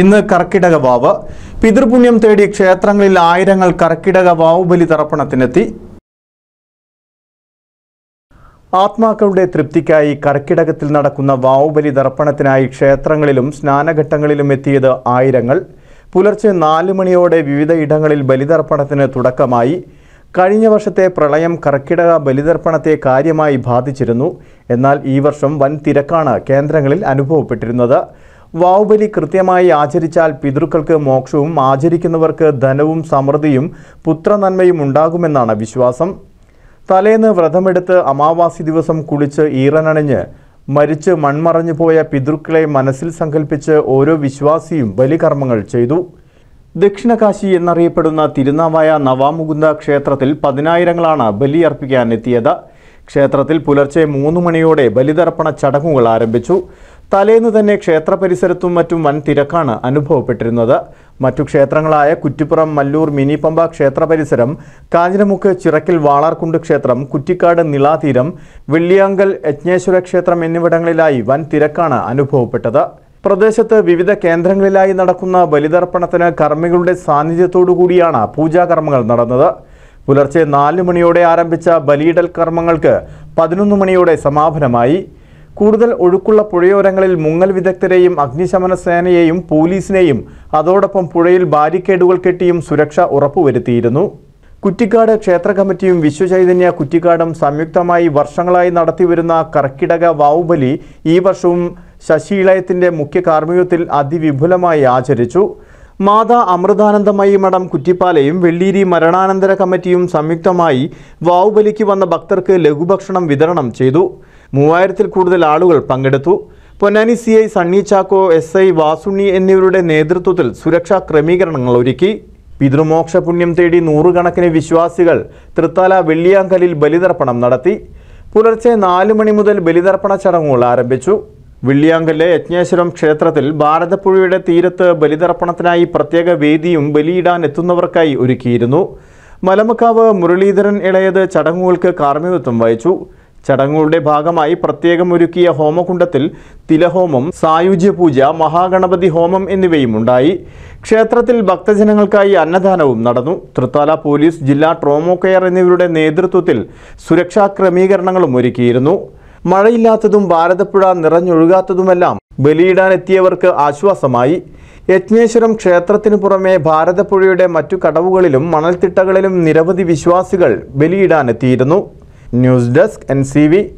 ഇന്ന് കർക്കിടക വാവ് പിതൃപുണ്യം തേടി ക്ഷേത്രങ്ങളിൽ ആയിരങ്ങൾ കർക്കിടക വാവ് ബലി തർപ്പണത്തിനെത്തി ആത്മാക്കളുടെ തൃപ്തിക്കായി കർക്കിടകത്തിൽ നടക്കുന്ന വാവുബലി ദർപ്പണത്തിനായി ക്ഷേത്രങ്ങളിലും സ്നാനഘട്ടങ്ങളിലും എത്തിയത് ആയിരങ്ങൾ പുലർച്ചെ നാലു മണിയോടെ വിവിധ ഇടങ്ങളിൽ ബലിതർപ്പണത്തിന് തുടക്കമായി കഴിഞ്ഞ വർഷത്തെ പ്രളയം കർക്കിടക ബലിതർപ്പണത്തെ കാര്യമായി ബാധിച്ചിരുന്നു എന്നാൽ ഈ വർഷം വൻ തിരക്കാണ് കേന്ദ്രങ്ങളിൽ അനുഭവപ്പെട്ടിരുന്നത് വാവുബലി കൃത്യമായി ആചരിച്ചാൽ പിതൃക്കൾക്ക് മോക്ഷവും ആചരിക്കുന്നവർക്ക് ധനവും സമൃദ്ധിയും പുത്രനന്മയും ഉണ്ടാകുമെന്നാണ് വിശ്വാസം തലേന്ന് വ്രതമെടുത്ത് അമാവാസി ദിവസം കുളിച്ച് ഈറനണിഞ്ഞ് മരിച്ച് മൺമറഞ്ഞു പോയ പിതൃക്കളെ മനസ്സിൽ സങ്കല്പിച്ച് ഓരോ വിശ്വാസിയും ബലികർമ്മങ്ങൾ ചെയ്തു ദക്ഷിണകാശി എന്നറിയപ്പെടുന്ന തിരുനാവായ നവാമുകുന്ദ ക്ഷേത്രത്തിൽ പതിനായിരങ്ങളാണ് ബലിയർപ്പിക്കാനെത്തിയത് ക്ഷേത്രത്തിൽ പുലർച്ചെ മൂന്ന് മണിയോടെ ബലിതർപ്പണ ചടങ്ങുകൾ ആരംഭിച്ചു തലേന്ന് തന്നെ ക്ഷേത്ര പരിസരത്തും മറ്റും വൻ തിരക്കാണ് അനുഭവപ്പെട്ടിരുന്നത് മറ്റു ക്ഷേത്രങ്ങളായ കുറ്റിപ്പുറം മല്ലൂർ മിനിപമ്പ ക്ഷേത്ര പരിസരം കാഞ്ഞിരമുക്ക് ചിറക്കിൽ വാളാർകുണ്ട് ക്ഷേത്രം കുറ്റിക്കാട് നിളാതീരം വെള്ളിയാങ്കൽ യജ്ഞേശ്വര ക്ഷേത്രം എന്നിവിടങ്ങളിലായി വൻ തിരക്കാണ് അനുഭവപ്പെട്ടത് പ്രദേശത്ത് വിവിധ കേന്ദ്രങ്ങളിലായി നടക്കുന്ന ബലിതർപ്പണത്തിന് കർമ്മികളുടെ സാന്നിധ്യത്തോടുകൂടിയാണ് പൂജാകർമ്മങ്ങൾ നടന്നത് പുലർച്ചെ നാല് മണിയോടെ ആരംഭിച്ച ബലിയിടൽ കർമ്മങ്ങൾക്ക് പതിനൊന്ന് മണിയോടെ സമാപനമായി കൂടുതൽ ഒഴുക്കുള്ള പുഴയോരങ്ങളിൽ മുങ്ങൽ വിദഗ്ധരെയും അഗ്നിശമന സേനയെയും പോലീസിനെയും അതോടൊപ്പം പുഴയിൽ ബാരിക്കേഡുകൾ കെട്ടിയും സുരക്ഷ ഉറപ്പുവരുത്തിയിരുന്നു കുറ്റിക്കാട് ക്ഷേത്ര കമ്മിറ്റിയും വിശ്വചൈതന്യ കുറ്റിക്കാടും സംയുക്തമായി വർഷങ്ങളായി നടത്തിവരുന്ന കർക്കിടക വാവുബലി ഈ വർഷവും ശശിയിളയത്തിൻ്റെ മുഖ്യ കാർമ്മികത്തിൽ അതിവിപുലമായി ആചരിച്ചു മാതാ അമൃതാനന്ദമയി മഠം കുറ്റിപ്പാലയും വെള്ളീരി മരണാനന്തര കമ്മിറ്റിയും സംയുക്തമായി വാവുബലിക്ക് വന്ന ഭക്തർക്ക് ലഘുഭക്ഷണം വിതരണം ചെയ്തു മൂവായിരത്തിൽ കൂടുതൽ ആളുകൾ പങ്കെടുത്തു Ponnani C I Sunny Chacko S I Vasunni എന്നിവരുടെ നേതൃത്വത്തിൽ സുരക്ഷാ ക്രമീകരണങ്ങൾ ഒരുക്കി പിതൃമോക്ഷ പുണ്യം തേടി നൂറുകണക്കിന് വിശ്വാസികൾ തൃത്താല വെള്ളിയാങ്കലിൽ ബലിതർപ്പണം നടത്തി പുലർച്ചെ നാലു മണി മുതൽ ബലിതർപ്പണ ചടങ്ങുകൾ ആരംഭിച്ചു വെള്ളിയാങ്കലിലെ യജ്ഞേശ്വരം ക്ഷേത്രത്തിൽ ഭാരതപ്പുഴയുടെ തീരത്ത് ബലിതർപ്പണത്തിനായി പ്രത്യേക വേദിയും ബലിയിടാൻ എത്തുന്നവർക്കായി ഒരുക്കിയിരുന്നു മലമക്കാവ് മുരളീധരൻ ഇളയത് ചടങ്ങുകൾക്ക് കാർമ്മികത്വം വഹിച്ചു ചടങ്ങുകളുടെ ഭാഗമായി പ്രത്യേകം ഒരുക്കിയ ഹോമകുണ്ടത്തിൽ തിലഹോമം സായുജ്യ പൂജ മഹാഗണപതി ഹോമം എന്നിവയും ഉണ്ടായി ക്ഷേത്രത്തിൽ ഭക്തജനങ്ങൾക്കായി അന്നദാനവും നടന്നു തൃത്താല പോലീസ് ജില്ലാ ട്രോമോ കെയർ എന്നിവരുടെ നേതൃത്വത്തിൽ സുരക്ഷാ ക്രമീകരണങ്ങളും ഒരുക്കിയിരുന്നു മഴയില്ലാത്തതും ഭാരതപ്പുഴ നിറഞ്ഞൊഴുകാത്തതുമെല്ലാം ബലിയിടാനെത്തിയവർക്ക് ആശ്വാസമായി യജ്ഞേശ്വരം ക്ഷേത്രത്തിനു പുറമെ ഭാരതപ്പുഴയുടെ മറ്റു കടവുകളിലും മണൽത്തിട്ടകളിലും നിരവധി വിശ്വാസികൾ ബലിയിടാനെത്തിയിരുന്നു News Desk and CV